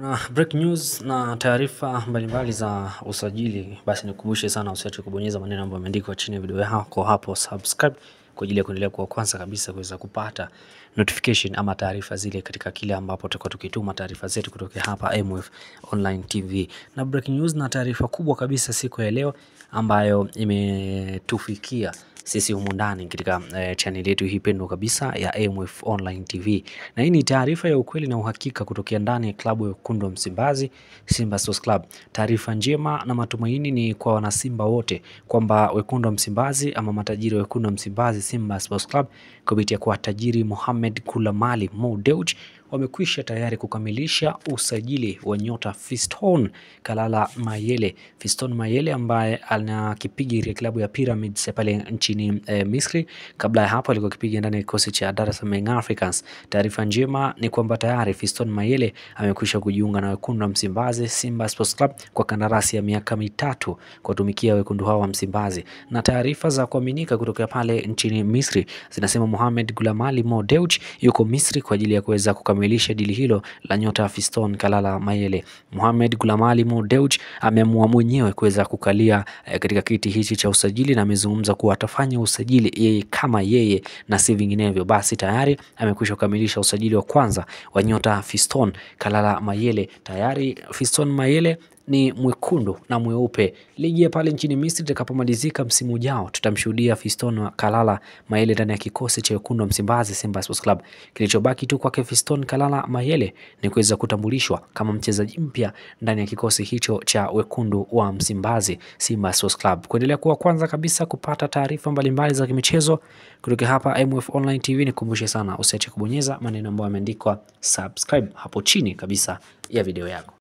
Na break news na taarifa mbalimbali za usajili, basi nikukumbushe sana usiache kubonyeza maneno ambayo yameandikwa chini ya video yako hapo subscribe kwa ajili ya kuendelea kuwa kwanza kabisa kuweza kupata notification ama taarifa zile katika kile ambapo tutakuwa tukituma taarifa zetu kutoka hapa MF Online TV. Na break news na taarifa kubwa kabisa siku ya leo ambayo imetufikia sisi humu ndani katika e, channel yetu hii pendwa kabisa ya AMF Online TV, na hii ni taarifa ya ukweli na uhakika kutokea ndani ya klabu ya wekundu wa Msimbazi, Simba Sports Club. Taarifa njema na matumaini ni kwa wanasimba wote kwamba wekundu wa Msimbazi ama matajiri wekundu wa Msimbazi, Simba Sports Club kupitia kwa tajiri Mohamed Kulamali Mo Dewji wamekwisha tayari kukamilisha usajili wa nyota Fiston Kalala Mayele. Fiston Mayele ambaye anakipiga klabu ya Pyramids pale nchini e, Misri. Kabla ya hapo alikuwa akipiga ndani ya kikosi cha Dar es Salaam Africans. Taarifa njema ni kwamba tayari Fiston Mayele amekwisha kujiunga na wekundu wa Msimbazi Simba Sports Club kwa kandarasi ya miaka mitatu kuwatumikia wekundu hao wa Msimbazi, na taarifa za kuaminika kutoka pale nchini Misri zinasema Mohamed Gulamali Mo Dewji yuko Misri kwa ajili ya kuweza kukamilisha kukamilisha dili hilo la nyota Fiston Kalala Mayele. Mohamed Gulamali Dewji ameamua mwenyewe kuweza kukalia eh, katika kiti hichi cha usajili na amezungumza kuwa atafanya usajili yeye kama yeye na si vinginevyo. Basi tayari amekwisha kukamilisha usajili wa kwanza wa nyota Fiston Kalala Mayele. Tayari Fiston Mayele ni mwekundu na mweupe. Ligi ya pale nchini Misri itakapomalizika msimu ujao, tutamshuhudia Fiston Kalala Mayele ndani ya kikosi cha wekundu wa Msimbazi Simba Sports Club. Kilichobaki tu kwake Fiston Kalala Mayele ni kuweza kutambulishwa kama mchezaji mpya ndani ya kikosi hicho cha wekundu wa Msimbazi Simba Sports Club. Kuendelea kuwa kwanza kabisa kupata taarifa mbalimbali za kimichezo kutoka hapa MF Online TV, nikumbushe sana usiache kubonyeza maneno ambayo yameandikwa subscribe hapo chini kabisa ya video yako.